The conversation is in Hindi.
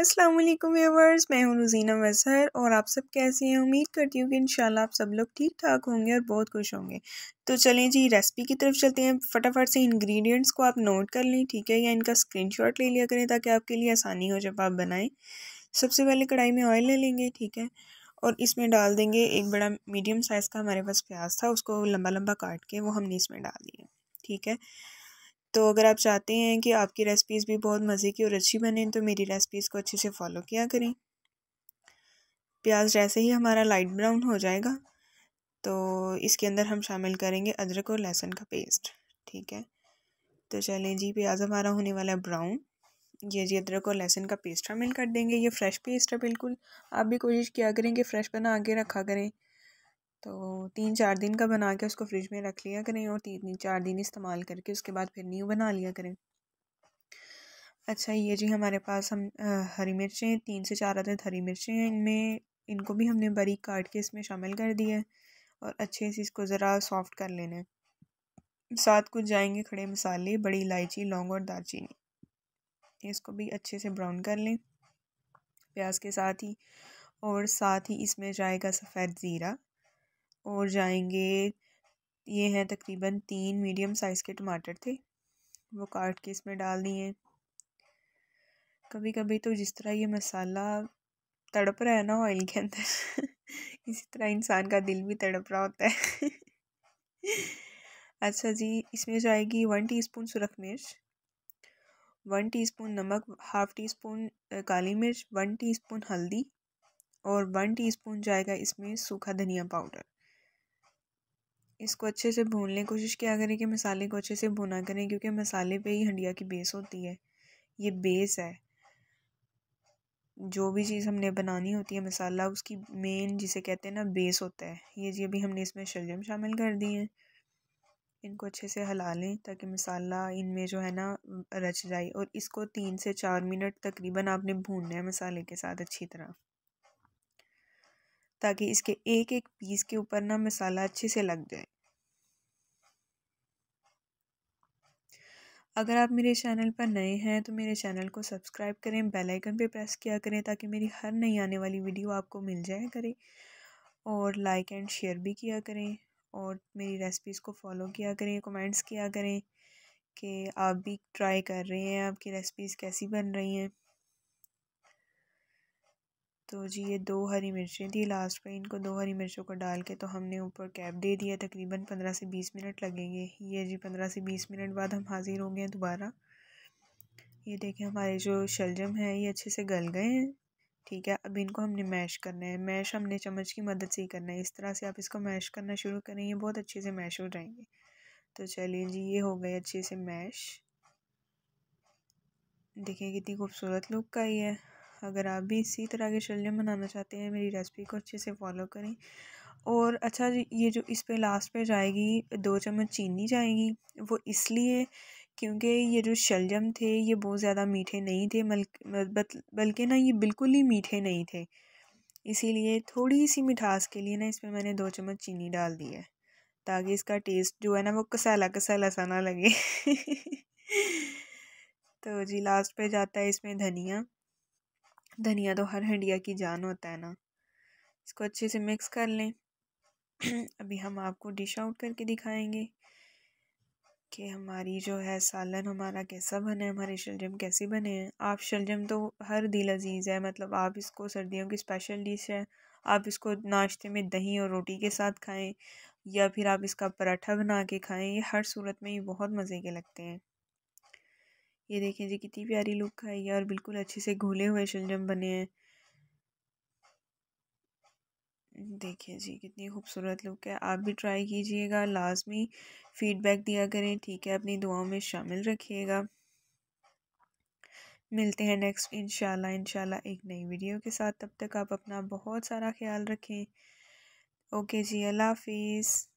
अस्सलाम वालेकुम मैं हूं रुजीना मजहर और आप सब कैसे हैं उम्मीद करती हूँ कि इंशाल्लाह आप सब लोग ठीक ठाक होंगे और बहुत खुश होंगे तो चलें जी रेसिपी की तरफ चलते हैं फटाफट से इंग्रेडिएंट्स को आप नोट कर लें ठीक है या इनका स्क्रीनशॉट ले लिया करें ताकि आपके लिए आसानी हो जब आप बनाएं सबसे पहले कढ़ाई में ऑयल ले लेंगे ठीक है और इसमें डाल देंगे एक बड़ा मीडियम साइज़ का हमारे पास प्याज था उसको लम्बा लम्बा काट के वो हमने इसमें डाल दिया ठीक है तो अगर आप चाहते हैं कि आपकी रेसिपीज़ भी बहुत मज़े की और अच्छी बने तो मेरी रेसिपीज़ को अच्छे से फॉलो किया करें प्याज जैसे ही हमारा लाइट ब्राउन हो जाएगा तो इसके अंदर हम शामिल करेंगे अदरक और लहसुन का पेस्ट ठीक है तो चलें जी प्याज हमारा होने वाला है ब्राउन ये जी अदरक और लहसुन का पेस्ट शामिल कर देंगे ये फ्रेश पेस्ट है बिल्कुल आप भी कोशिश किया करें कि फ़्रेश बना के रखा करें तो तीन चार दिन का बना के उसको फ्रिज में रख लिया करें और तीन चार दिन इस्तेमाल करके उसके बाद फिर न्यू बना लिया करें अच्छा ये जी हमारे पास हम आ, हरी मिर्चें तीन से चार आदत हरी मिर्चें हैं इनमें इनको भी हमने बारीक काट के इसमें शामिल कर दिया है और अच्छे से इसको ज़रा सॉफ्ट कर लेना है साथ कुछ जाएंगे खड़े मसाले बड़ी इलायची लौंग और दालचीनी इसको भी अच्छे से ब्राउन कर लें प्याज के साथ ही और साथ ही इसमें जाएगा सफ़ेद ज़ीरा और जाएंगे ये हैं तकरीबन तीन मीडियम साइज़ के टमाटर थे वो काट के इसमें डाल दिए कभी कभी तो जिस तरह ये मसाला तड़प रहा है ना ऑयल के अंदर इसी तरह इंसान का दिल भी तड़प रहा होता है अच्छा जी इसमें जाएगी वन टीस्पून सुरख मिर्च वन टीस्पून नमक हाफ़ टी स्पून काली मिर्च वन टीस्पून हल्दी और वन टीस्पून जाएगा इसमें सूखा धनिया पाउडर इसको अच्छे से भूनने की कोशिश किया करें कि मसाले को अच्छे से भुना करें क्योंकि मसाले पे ही हंडिया की बेस होती है ये बेस है जो भी चीज़ हमने बनानी होती है मसाला उसकी मेन जिसे कहते हैं ना बेस होता है ये जी अभी हमने इसमें शलजम शामिल कर दिए हैं इनको अच्छे से हिला लें ताकि मसाला इनमें जो है ना रच जाए और इसको तीन से चार मिनट तकरीबन आपने भूनना है मसाले के साथ अच्छी तरह ताकि इसके एक एक पीस के ऊपर ना मसाला अच्छे से लग जाए अगर आप मेरे चैनल पर नए हैं तो मेरे चैनल को सब्सक्राइब करें बेल आइकन पर प्रेस किया करें ताकि मेरी हर नई आने वाली वीडियो आपको मिल जाए करें और लाइक एंड शेयर भी किया करें और मेरी रेसिपीज़ को फॉलो किया करें कमेंट्स किया करें कि आप भी ट्राई कर रहे हैं आपकी रेसिपीज़ कैसी बन रही हैं तो जी ये दो हरी मिर्चें थी लास्ट में इनको दो हरी मिर्चों को डाल के तो हमने ऊपर कैप दे दिया तकरीबन पंद्रह से बीस मिनट लगेंगे ये जी पंद्रह से बीस मिनट बाद हम हाज़िर हो गए दोबारा ये देखें हमारे जो शलजम है ये अच्छे से गल गए हैं ठीक है अब इनको हमने मैश करना है मैश हमने चम्मच की मदद से ही करना है इस तरह से आप इसको मैश करना शुरू करें ये बहुत अच्छे से मैश हो जाएंगे तो चलिए जी ये हो गए अच्छे से मैश देखिए कितनी खूबसूरत लुक का ये है अगर आप भी इसी तरह के शलजम बनाना चाहते हैं मेरी रेसिपी को अच्छे से फॉलो करें और अच्छा ये जो इस पे लास्ट पे जाएगी दो चम्मच चीनी जाएगी वो इसलिए क्योंकि ये जो शलजम थे ये बहुत ज़्यादा मीठे नहीं थे बल्कि ना ये बिल्कुल ही मीठे नहीं थे इसीलिए थोड़ी सी मिठास के लिए ना इसमें मैंने दो चम्मच चीनी डाल दी है ताकि इसका टेस्ट जो है ना वो कसैला कसैला सा ना लगे तो जी लास्ट पे जाता है इसमें धनिया धनिया तो हर हंडिया की जान होता है ना इसको अच्छे से मिक्स कर लें अभी हम आपको डिश आउट करके दिखाएंगे कि हमारी जो है सालन हमारा कैसा बना है हमारे शलजम कैसे बने हैं आप शलजम तो हर दिल अजीज़ है मतलब आप इसको सर्दियों की स्पेशल डिश है आप इसको नाश्ते में दही और रोटी के साथ खाएं या फिर आप इसका पराठा बना के खाएं ये हर सूरत में ये बहुत मज़े के लगते हैं ये देखें जी कितनी प्यारी लुक आई है और बिल्कुल अच्छे से घूले हुए शलजम बने हैं देखिए जी कितनी खूबसूरत लुक है आप भी ट्राई कीजिएगा लाजमी फीडबैक दिया करें ठीक है अपनी दुआओं में शामिल रखिएगा मिलते हैं नेक्स्ट इंशाल्लाह इंशाल्लाह एक नई वीडियो के साथ तब तक आप अपना बहुत सारा ख्याल रखें ओके जी अल्लाह हाफिज़